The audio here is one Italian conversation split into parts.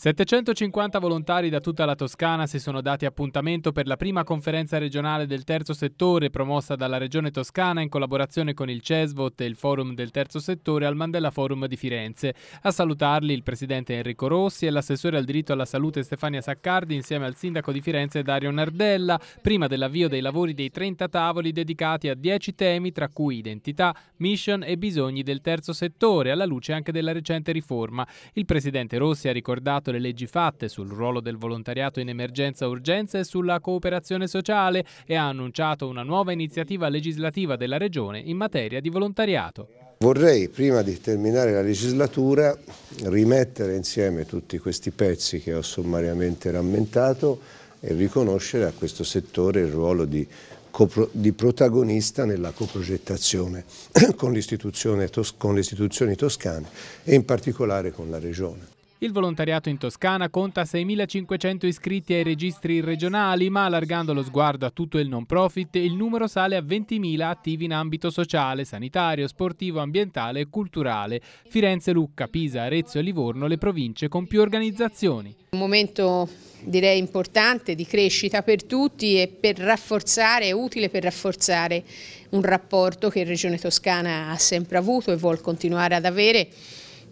750 volontari da tutta la Toscana si sono dati appuntamento per la prima conferenza regionale del terzo settore promossa dalla Regione Toscana in collaborazione con il CESVOT e il Forum del terzo settore al Mandela Forum di Firenze. A salutarli il presidente Enrico Rossi e l'assessore al diritto alla salute Stefania Saccardi insieme al sindaco di Firenze Dario Nardella, prima dell'avvio dei lavori dei 30 tavoli dedicati a 10 temi tra cui identità, mission e bisogni del terzo settore alla luce anche della recente riforma. Il presidente Rossi ha ricordato rispetto alle leggi fatte, sul ruolo del volontariato in emergenza-urgenza e sulla cooperazione sociale e ha annunciato una nuova iniziativa legislativa della Regione in materia di volontariato. Vorrei, prima di terminare la legislatura, rimettere insieme tutti questi pezzi che ho sommariamente rammentato e riconoscere a questo settore il ruolo di, di protagonista nella coprogettazione con le istituzioni toscane e in particolare con la Regione. Il volontariato in Toscana conta 6.500 iscritti ai registri regionali, ma allargando lo sguardo a tutto il non profit, il numero sale a 20.000 attivi in ambito sociale, sanitario, sportivo, ambientale e culturale. Firenze, Lucca, Pisa, Arezzo e Livorno le province con più organizzazioni. Un momento direi importante di crescita per tutti e per rafforzare, è utile per rafforzare un rapporto che la Regione Toscana ha sempre avuto e vuole continuare ad avere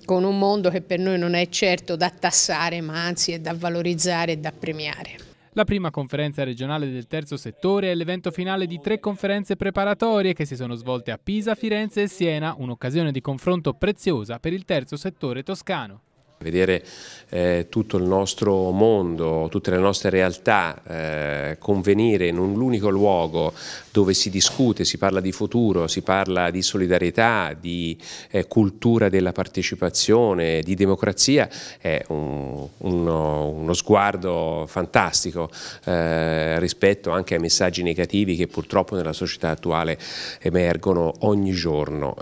con un mondo che per noi non è certo da tassare ma anzi è da valorizzare e da premiare. La prima conferenza regionale del terzo settore è l'evento finale di tre conferenze preparatorie che si sono svolte a Pisa, Firenze e Siena, un'occasione di confronto preziosa per il terzo settore toscano vedere eh, tutto il nostro mondo, tutte le nostre realtà eh, convenire in un unico luogo dove si discute, si parla di futuro, si parla di solidarietà, di eh, cultura della partecipazione, di democrazia, è un, uno, uno, sguardo fantastico eh, rispetto anche ai messaggi negativi che purtroppo nella società attuale emergono ogni giorno.